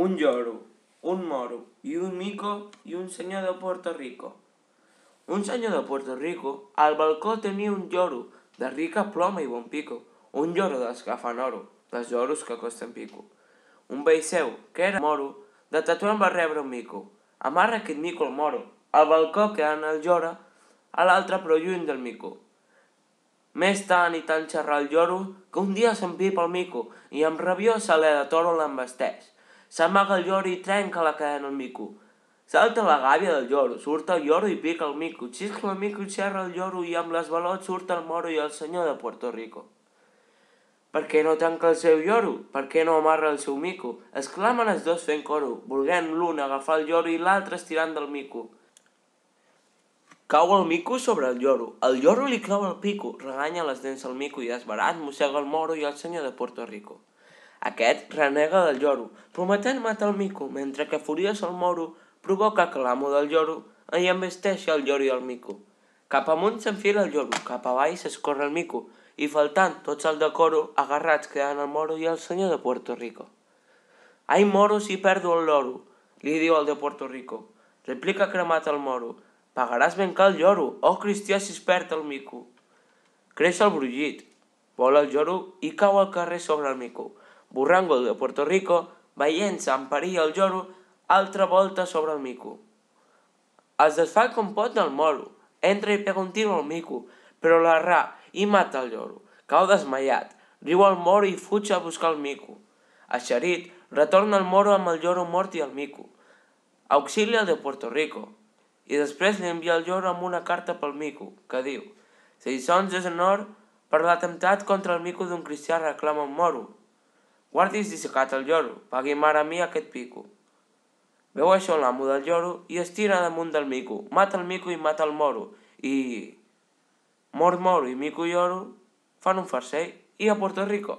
un lloro, un moro i un mico i un senyor de Puerto Rico. Un senyor de Puerto Rico al balcó tenia un lloro de rica ploma i bon pico, un lloro dels que fan oro, dels lloros que costen pico. Un vell seu, que era moro, de tatuant va rebre un mico. Amarra aquest mico al moro, al balcó que en el llora, a l'altre però lluny del mico. Més tant i tant xerrar el lloro que un dia s'empipa el mico i amb rabió alè de toro l'embesteix. S'amaga el lloro i trenca la cadena al mico. Salta la gàbia del lloro, surt el lloro i pica el mico, Xisca el mico i xerra el lloro i amb les balots surt el moro i el senyor de Puerto Rico. Per què no tanca el seu lloro? Per què no amarra el seu mico? Exclamen els dos fent coro, volguent l'un agafar el lloro i l'altre estirant del mico. Cau el mico sobre el lloro. El lloro li clau el pico, reganya les dents al mico i desbarat mossega el moro i el senyor de Puerto Rico. Aquest renega del lloro, prometent matar el mico, mentre que furiós el moro provoca que l'amo del lloro hi envesteixi el lloro i el mico. Cap amunt s'enfila el lloro, cap avall s'escorre el mico, i faltant tots el decoro, agarrats queden el moro i el senyor de Puerto Rico. Ai, moro, si perdo el loro, li diu el de Puerto Rico. Replica cremat el moro. Pagaràs ben cal lloro, oh cristià si es perd el mico. Creix el brugit, vola el lloro i cau al carrer sobre el mico. Burrango de Puerto Rico, veient-se en perill el altra volta sobre el mico. Es desfà com pot del moro, entra i pega un tiro al mico, però l'arrà i mata el lloro. Cau desmaiat, riu al moro i fuig a buscar el mico. Eixerit, retorna el moro amb el lloro mort i el mico. Auxilia de Puerto Rico. I després li envia el lloro amb una carta pel mico, que diu sons és honor per l'atemptat contra el mico d'un cristià reclama un moro. Guardis dissecat el lloro, pagui mare mi aquest pico. Veu això l'amo del lloro i es tira damunt del mico, mata el mico i mata el moro, i... Mor moro i mico i oro fan un farcell i a Puerto Rico.